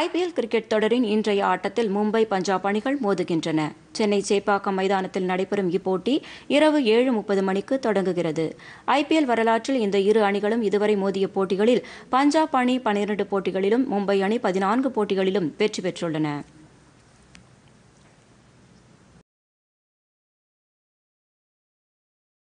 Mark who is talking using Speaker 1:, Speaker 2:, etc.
Speaker 1: IPL cricket தொடரின் இன்றைய ஆட்டத்தில் மும்பை பஞ்சாப் அணிகள் மோதுகின்றன சென்னை சேப்பாக்கம் மைதானத்தில் நடைபெறும் இப்போட்டி இரவு ஏழு முப்பது மணிக்கு தொடங்குகிறது ஐபிஎல் வரலாற்றில் இந்த இரு அணிகளும் இதுவரை மோதிய போட்டிகளில் பஞ்சாப் அணி பனிரண்டு போட்டிகளிலும் மும்பை அணி பதினான்கு போட்டிகளிலும் வெற்றி பெற்றுள்ளன